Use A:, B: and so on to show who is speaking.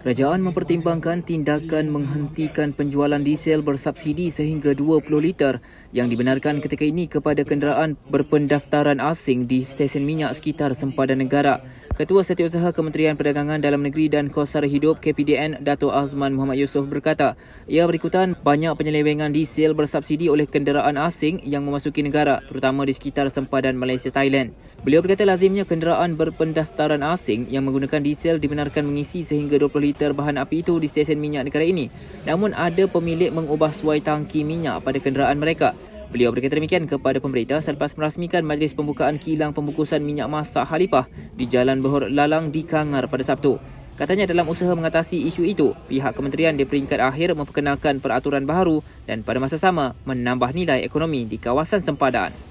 A: Kerajaan mempertimbangkan tindakan menghentikan penjualan diesel bersubsidi sehingga 20 liter yang dibenarkan ketika ini kepada kenderaan berpendaftaran asing di stesen minyak sekitar sempadan negara. Ketua Setiausaha Kementerian Perdagangan Dalam Negeri dan Kosar Hidup KPDN Dato Azman Muhammad Yusof berkata, ia berikutan banyak penyelewengan diesel bersubsidi oleh kenderaan asing yang memasuki negara, terutama di sekitar sempadan Malaysia Thailand. Beliau berkata lazimnya kenderaan berpendaftaran asing yang menggunakan diesel dibenarkan mengisi sehingga 20 liter bahan api itu di stesen minyak negara ini. Namun ada pemilik mengubah suai tangki minyak pada kenderaan mereka. Beliau berkata demikian kepada pemerintah selepas merasmikan majlis pembukaan kilang pembukusan minyak masak Halipah di Jalan Behor Lalang di Kangar pada Sabtu. Katanya dalam usaha mengatasi isu itu, pihak kementerian di peringkat akhir memperkenalkan peraturan baru dan pada masa sama menambah nilai ekonomi di kawasan sempadan.